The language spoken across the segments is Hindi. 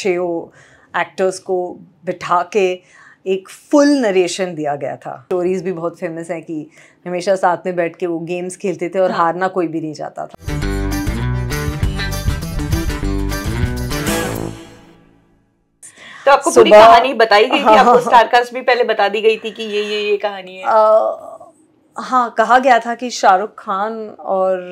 अच्छे वो एक्टर्स को बिठा के एक फुल नरेशन दिया गया था स्टोरीज भी बहुत फेमस हैं कि हमेशा साथ में बैठ के वो गेम्स खेलते थे और हारना कोई भी नहीं चाहता था तो आपको पूरी कहानी बताई गई थी हाँ, आपको स्टारकास्ट हाँ, हाँ। भी पहले बता दी गई थी कि ये ये ये कहानी है आ, हाँ कहा गया था कि शाहरुख खान और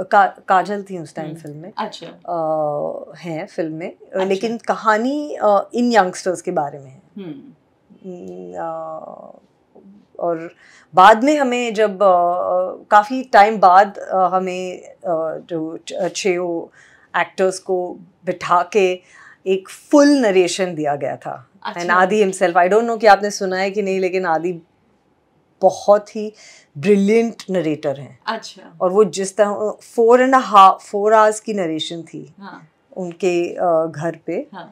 का, काजल थी उस टाइम फिल्म में अच्छा आ, है फिल्म में अच्छा। लेकिन कहानी आ, इन यंगस्टर्स के बारे में है हम्म। हम्म, और बाद में हमें जब काफ़ी टाइम बाद आ, हमें आ, जो छः एक्टर्स को बिठा के एक फुल नरेशन दिया गया था एंड अच्छा। आदि हिमसेल्फ आई डोंट नो कि आपने सुना है कि नहीं लेकिन आदि बहुत ही ब्रिलियंट नरेटर हैं अच्छा और वो जिस तरह four and half four hours की नरेशन थी हाँ. उनके घर पे हाँ.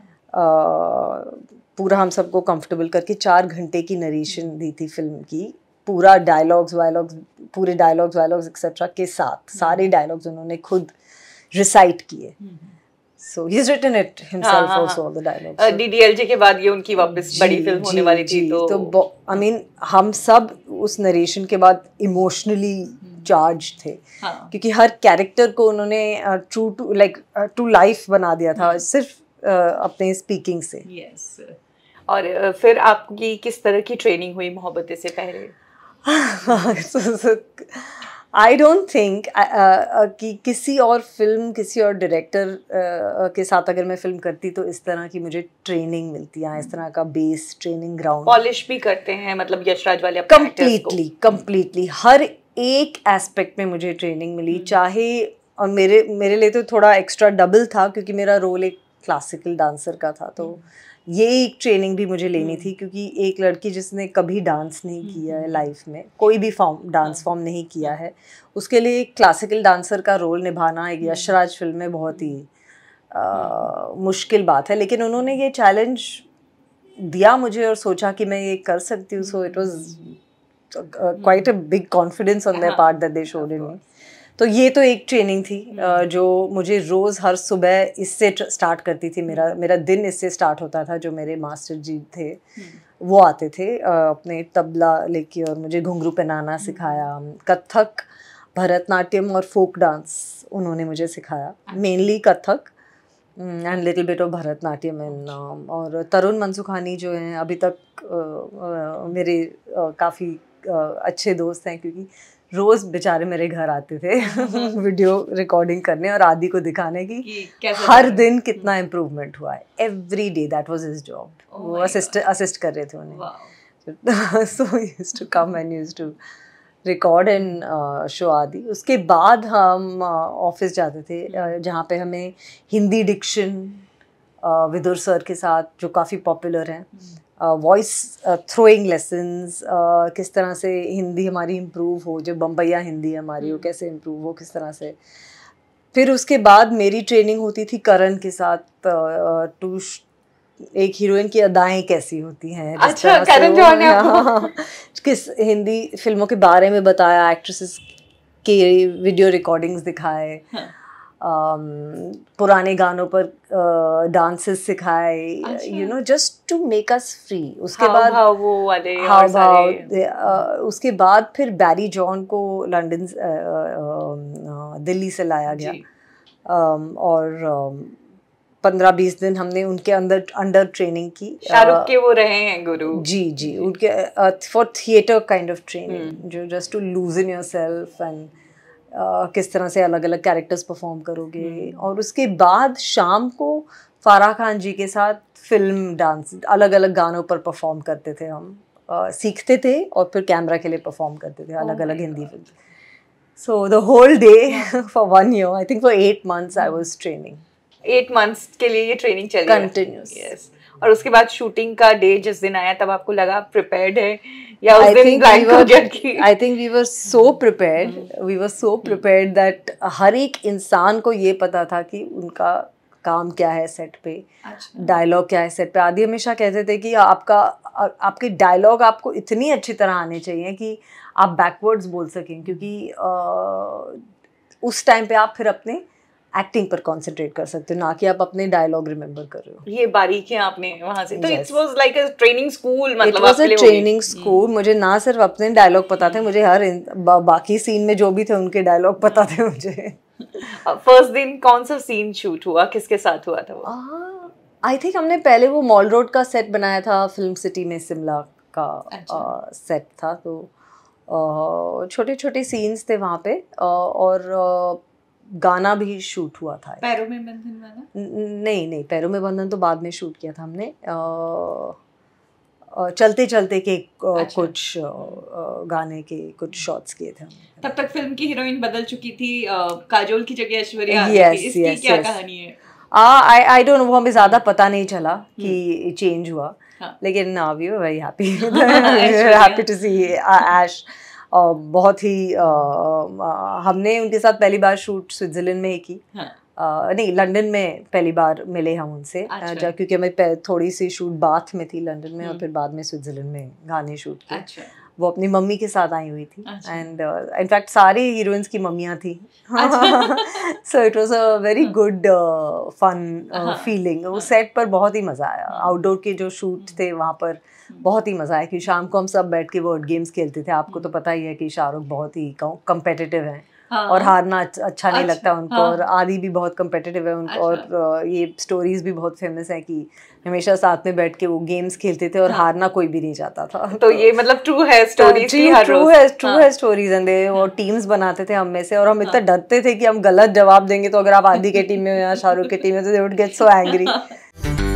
पूरा हम सबको कंफर्टेबल करके चार घंटे की नरेशन हम्म। दी थी फिल्म की पूरा डायलॉग्स वायलॉग्स पूरे डायलॉग्स वायलॉग्स एक्सेट्रा के साथ हम्म। सारे डायलॉग्स उन्होंने खुद रिसाइट किए hmm, so he's so he is written it himself the all the dialogues DDLJ के बाद ये उनकी वापस बड़ी फिल्म होने वाली थी तो तो आई मीन हम सब उस narration के बाद emotionally चार्ज थे हाँ. क्योंकि हर कैरेक्टर को उन्होंने true to like to life बना दिया था सिर्फ अपने स्पीकिंग से यस और फिर आपकी किस तरह की ट्रेनिंग हुई मोहब्बत से पहले आई डोंट थिंक कि किसी और फिल्म किसी और डायरेक्टर uh, के साथ अगर मैं फिल्म करती तो इस तरह की मुझे ट्रेनिंग मिलती है हाँ, इस तरह का बेस ट्रेनिंग ग्राउंड पॉलिश भी करते हैं मतलब यशराज वाले कम्प्लीटली कम्प्लीटली हर एक एस्पेक्ट में मुझे ट्रेनिंग मिली हम्म। चाहे और मेरे मेरे लिए तो थोड़ा एक्स्ट्रा डबल था क्योंकि मेरा रोल एक क्लासिकल डांसर का था तो हम्म। ये एक ट्रेनिंग भी मुझे लेनी हम्म। थी क्योंकि एक लड़की जिसने कभी डांस नहीं हम्म, किया है लाइफ में कोई भी फॉर्म डांस फॉर्म नहीं किया है उसके लिए एक क्लासिकल डांसर का रोल निभाना एक यशराज फिल्म में बहुत ही आ, मुश्किल बात है लेकिन उन्होंने ये चैलेंज दिया मुझे और सोचा कि मैं ये कर सकती हूँ so it was quite a big confidence on दार्ट part that they showed in me तो ये तो एक ट्रेनिंग थी हम्म। जो मुझे रोज़ हर सुबह इससे स्टार्ट करती थी मेरा मेरा दिन इससे स्टार्ट होता था जो मेरे मास्टर जी थे हम्म। वो आते थे अपने तबला लेके और मुझे घुंघरू पहनाना हम्म। सिखाया कथक भरतनाट्यम और फोक डांस उन्होंने मुझे सिखाया mainly Kathak and little bit of Bharatanatyam and अच्छा। और तरुण मनसुखानी जो हैं अभी तक uh, uh, मेरे uh, काफ़ी अच्छे दोस्त हैं क्योंकि रोज बेचारे मेरे घर आते थे वीडियो रिकॉर्डिंग करने और आदि को दिखाने की हर दिन कितना इम्प्रूवमेंट हुआ है every day that was his job वो असिस्ट असिस्ट कर रहे थे उन्हें so used to come and used to record and show आदि उसके बाद हम ऑफिस uh, जाते थे हम्म। uh, जहाँ पे हमें Hindi diction uh, Vidur sir के साथ जो काफ़ी पॉपुलर हैं हम्म। वॉइस थ्रोइंग लेसन्स किस तरह से हिंदी हमारी इम्प्रूव हो जो बम्बैया हिंदी हमारी वो हम्म। कैसे इम्प्रूव हो किस तरह से फिर उसके बाद मेरी ट्रेनिंग होती थी करण के साथ टू uh, uh, एक हीरोइन की अदाएं कैसी होती हैं अच्छा करण जो ने किस हिंदी फिल्मों के बारे में बताया एक्ट्रेसेस के वीडियो रिकॉर्डिंग्स दिखाए हाँ. Um, पुराने गानों पर डांसेस सिखाए you know just to make us free उसके बाद वो वाले हाँ, भाव, उसके बाद फिर बैरी जॉन को लंदन दिल्ली से लाया गया um, और um, पंद्रह बीस दिन हमने उनके अंदर अंडर ट्रेनिंग की शाहरुख के वो रहे हैं गुरु जी जी उनके for theatre kind of training जो just to loose in your self and किस तरह से अलग अलग कैरेक्टर्स परफॉर्म करोगे हम्म। और उसके बाद शाम को फारा खान जी के साथ फिल्म डांस अलग अलग गानों पर परफॉर्म करते थे हम सीखते थे और फिर कैमरा के लिए परफॉर्म करते थे oh अलग अलग Hindi film so the whole day for one year I think for eight months I was training eight months के लिए ये ट्रेनिंग चली कंटिन्यूस यस और उसके बाद शूटिंग का डे जिस दिन आया तब आपको लगा प्रिपेयर्ड है या उस दिन I think we were so prepared we were so prepared that हर एक इंसान को ये पता था कि उनका काम क्या है सेट पे डायलॉग अच्छा। क्या है सेट पे आदि हमेशा कहते थे कि आपका आपके डायलॉग आपको इतनी अच्छी तरह आने चाहिए कि आप बैकवर्ड्स बोल सकें क्योंकि आ, उस टाइम पे आप फिर अपने एक्टिंग पर कॉन्सेंट्रेट कर सकते हो ना कि आप अपने डायलॉग रिमेम्बर कर रहे हो ये बारीकियां आपने वहां से तो it was like a training school मतलब वाज अ ट्रेनिंग स्कूल मुझे ना सिर्फ अपने डायलॉग पता थे हम्म। मुझे हर बा, बाकी सीन में जो भी थे उनके डायलॉग पता थे मुझे फर्स्ट दिन कौन सा सीन शूट हुआ किसके साथ हुआ था वो आई थिंक हमने पहले वो मॉल रोड का सेट बनाया था फिल्म सिटी में शिमला का सेट अच्छा। था तो छोटे छोटे सीन्स थे वहाँ पे और गाना भी शूट हुआ था पैरों में बंधन वाला नहीं नहीं पैरों में बंधन तो बाद में शूट किया था हमने चलते चलते के अच्छा। कुछ गाने के कुछ शॉट्स हम्म। किए थे तब तक फिल्म की हीरोइन बदल चुकी थी काजोल की जगह ऐश्वर्या yes, इसकी yes, क्या yes. कहानी है आई आई डोंट वो हमें ज़्यादा पता नहीं चला कि चेंज हम्म। हुआ हाँ। लेकिन we very happy happy to see Aish बहुत ही हमने उनके साथ पहली बार शूट स्विट्जरलैंड में ही की हाँ. नहीं लंदन में पहली बार मिले हम उनसे अच्छा। क्योंकि हमें थोड़ी सी शूट बाथ में थी लंदन में और हम्म। फिर बाद में स्विट्जरलैंड में गाने शूट किए अच्छा। वो अपनी मम्मी के साथ आई हुई थी एंड अच्छा। इनफैक्ट uh, सारी हीरोइंस की मम्मियाँ थी so it was a very good fun feeling वो सेट हाँ। पर बहुत ही मज़ा आया आउटडोर हाँ। के जो शूट हाँ। थे वहाँ पर बहुत ही मज़ा आया कि शाम को हम सब बैठ के वर्ड गेम्स खेलते थे आपको तो पता ही है कि शाहरुख बहुत ही कंपेटिटिव हैं हाँ। और हारना अच्छा नहीं अच्छा, लगता उनको हाँ। और आदि भी बहुत कम्पिटिटिव है उनको अच्छा। और ये स्टोरीज भी बहुत फेमस है कि हमेशा साथ में बैठ के वो गेम्स खेलते थे और हाँ। हारना कोई भी नहीं चाहता था तो ये मतलब ट्रू है स्टोरीज तो ट्रू है ट्रू है स्टोरीज एंड वो टीम्स बनाते थे हम में से और हम इतना डरते थे कि हम गलत जवाब देंगे तो अगर आप आदि के टीम में हो या शाहरुख की टीम में तो they would get so angry